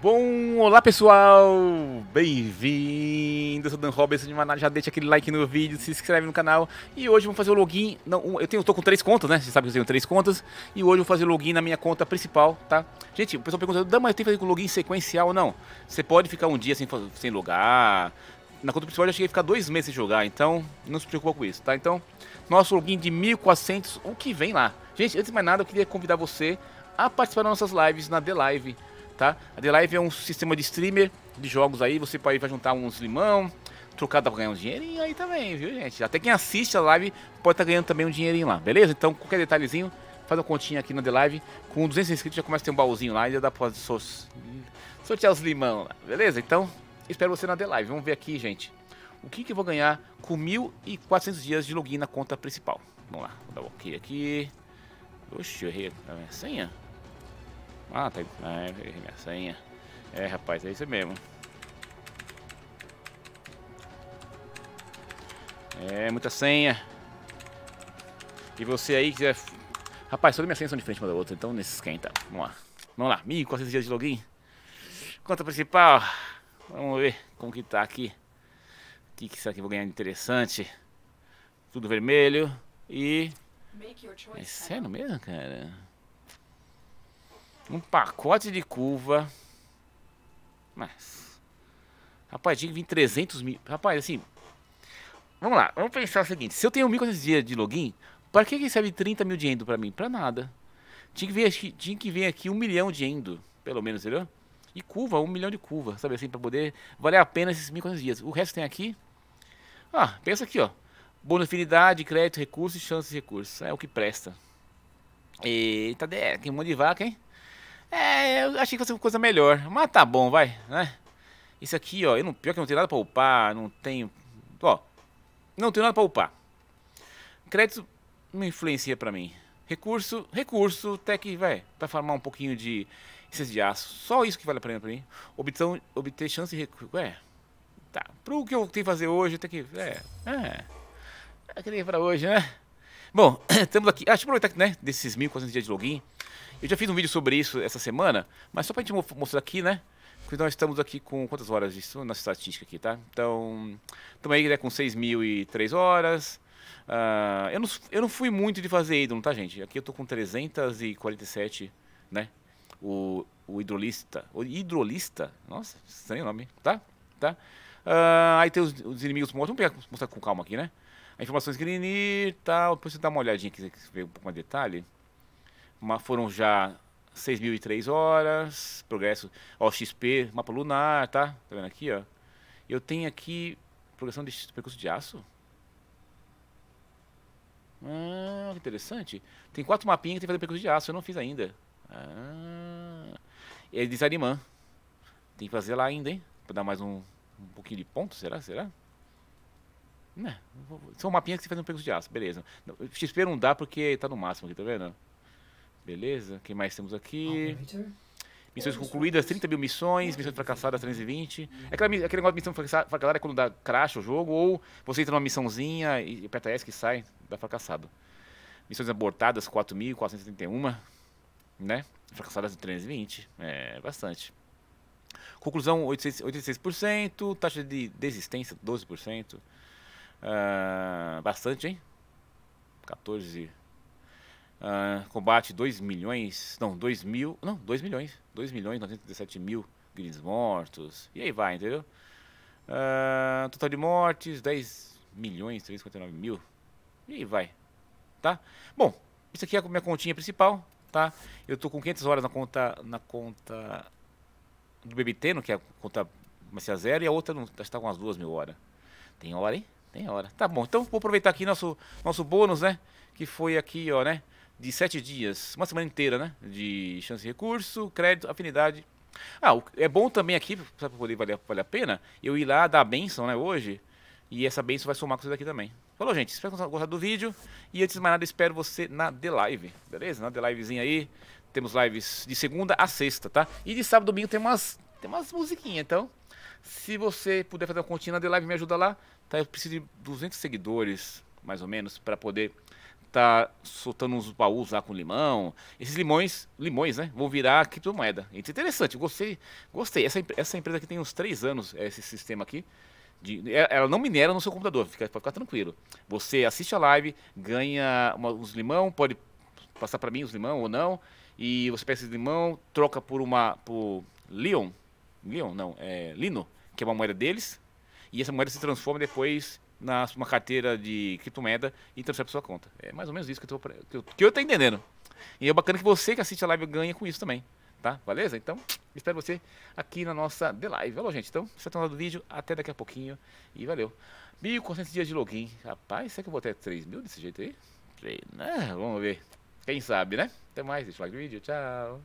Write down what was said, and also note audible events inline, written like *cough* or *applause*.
Bom, olá pessoal, bem-vindo, eu sou Dan Robertson de Manaus, já deixa aquele like no vídeo, se inscreve no canal E hoje vamos fazer o login, não, eu tenho, eu tô com três contas, né, você sabe que eu tenho três contas E hoje eu vou fazer o login na minha conta principal, tá? Gente, o pessoal pergunta, Dan, mas tem que fazer com login sequencial? ou Não, você pode ficar um dia sem, sem logar, na conta principal eu cheguei a ficar dois meses sem jogar, então não se preocupa com isso, tá? Então, nosso login de 1400, o que vem lá? Gente, antes de mais nada, eu queria convidar você a participar das nossas lives na The Live tá? A The Live é um sistema de streamer de jogos aí, você pode vai juntar uns limão, trocar pra ganhar um dinheirinho aí também, viu, gente? Até quem assiste a live pode estar tá ganhando também um dinheirinho lá, beleza? Então, qualquer detalhezinho, faz uma continha aqui na The Live. Com 200 inscritos já começa a ter um baúzinho lá e já dá pra sortear os limão lá, beleza? Então, espero você na The Live. Vamos ver aqui, gente. O que, que eu vou ganhar com 1.400 dias de login na conta principal? Vamos lá, vou dar o um ok aqui. Oxe, eu errei a senha. Ah, tá. Ah, errei é, é minha senha. É, rapaz, é isso mesmo. É, muita senha. E você aí quiser. É rapaz, todas minhas senhas são diferentes uma da outra, então nesse esquenta. Vamos lá. Vamos lá, 1400 dias de login. Conta principal. Vamos ver como que tá aqui. O que, que será que eu vou ganhar de interessante? Tudo vermelho e. É sério mesmo, cara? Um pacote de curva. Mas. Rapaz, tinha que vir 300 mil. Rapaz, assim. Vamos lá, vamos pensar o seguinte: se eu tenho 1.400 dias de login, para que que serve 30 mil de endo para mim? Para nada. Tinha que, vir, tinha que vir aqui um milhão de endo, pelo menos, entendeu? E curva, um milhão de curva, sabe assim, para poder valer a pena esses 1.400 dias. O resto tem aqui. Ah, pensa aqui, ó. Bônus afinidade, crédito, recursos, chances de recursos. É o que presta. Eita, der, tem um monte de vaca, hein? É, eu achei que fosse uma coisa melhor. Mas tá bom, vai, né? Isso aqui, ó, eu não, pior que eu não tenho nada pra upar, não tenho... Ó, não tenho nada pra upar. Crédito não influencia pra mim. Recurso, recurso, até que, vai, pra farmar um pouquinho de esses de aço. Só isso que vale a pena pra mim. Obtão, obter chance de recurso, é... Tá, pro que eu tenho que fazer hoje, até que... É, é... é nem pra hoje, né? Bom, estamos *clears throat* aqui. Ah, deixa eu aproveitar né, desses 1.400 dias de login. Eu já fiz um vídeo sobre isso essa semana, mas só pra gente mostrar aqui, né? Porque nós estamos aqui com quantas horas isso na estatística aqui, tá? Então, estamos aí né, com 6.003 horas. Uh, eu, não, eu não fui muito de fazer ídolo, tá, gente? Aqui eu tô com 347, né? O, o hidrolista. O hidrolista? Nossa, estranho o nome, tá? Tá? Uh, aí tem os, os inimigos mortos. Vamos pegar, mostrar com calma aqui, né? A informação Grenir, tal. depois você dá uma olhadinha aqui, ver um pouco mais de detalhe. Mas foram já 6.003 horas, progresso, ó, XP, mapa lunar, tá? Tá vendo aqui, ó? Eu tenho aqui progressão de percurso de aço. Ah, que interessante. Tem quatro mapinhas que tem que fazer percurso de aço, eu não fiz ainda. Ah, é de Tem que fazer lá ainda, hein? Pra dar mais um, um pouquinho de ponto, será? Será? Não, né? são mapinhas que você faz um percurso de aço, beleza. XP não dá porque tá no máximo aqui, tá vendo? Beleza, quem mais temos aqui? Missões concluídas, 30 mil missões, missões fracassadas, 320. É aquela, aquele negócio de missão fracassada é quando dá crash o jogo, ou você entra numa missãozinha e aperta S que sai, dá fracassado. Missões abortadas, 4.431, né? Fracassadas, 320, é bastante. Conclusão, 86%, taxa de desistência, 12%. Uh, ah, bastante, hein? 14 Uh, combate 2 milhões, não, 2 mil, não, 2 milhões, 2 milhões 97 mil grins mortos, e aí vai, entendeu? Uh, total de mortes, 10 milhões 359 mil, e aí vai, tá? Bom, isso aqui é a minha continha principal, tá? Eu tô com 500 horas na conta, na conta do BBT, não que é a conta comecei a zero, e a outra não, está com as duas mil horas. Tem hora, hein? Tem hora. Tá bom, então vou aproveitar aqui nosso, nosso bônus, né? Que foi aqui, ó, né? de sete dias, uma semana inteira, né? De chance de recurso, crédito, afinidade. Ah, é bom também aqui, para poder valer, valer a pena, eu ir lá dar a benção, né, hoje. E essa benção vai somar com vocês daqui também. Falou, gente. Espero que vocês gostado do vídeo. E antes de mais nada, espero você na The Live. Beleza? Na The Livezinha aí. Temos lives de segunda a sexta, tá? E de sábado e domingo tem umas, tem umas musiquinhas, então. Se você puder fazer uma continha na The Live, me ajuda lá. Tá? Eu preciso de 200 seguidores, mais ou menos, para poder tá soltando uns baús lá com limão. Esses limões, limões, né? Vão virar criptomoeda. Isso é interessante, gostei. Gostei. Essa, essa empresa aqui tem uns três anos, é, esse sistema aqui. De, é, ela não minera no seu computador, fica, pode ficar tranquilo. Você assiste a live, ganha uma, uns limão, pode passar para mim os limão ou não. E você pega esse limão, troca por uma. por Leon. Leon, não, é Lino, que é uma moeda deles. E essa moeda se transforma depois na uma carteira de criptomoeda e transfere para sua conta. É mais ou menos isso que eu, tô, que eu, que eu tô entendendo. E é bacana que você que assiste a live ganha com isso também, tá? Beleza? Então, espero você aqui na nossa The Live. Alô, gente. Então, se você tá do vídeo, até daqui a pouquinho e valeu. 1.400 dias de login. Rapaz, será que eu vou até 3 mil desse jeito aí? Né? Vamos ver. Quem sabe, né? Até mais, deixa o like no vídeo. Tchau.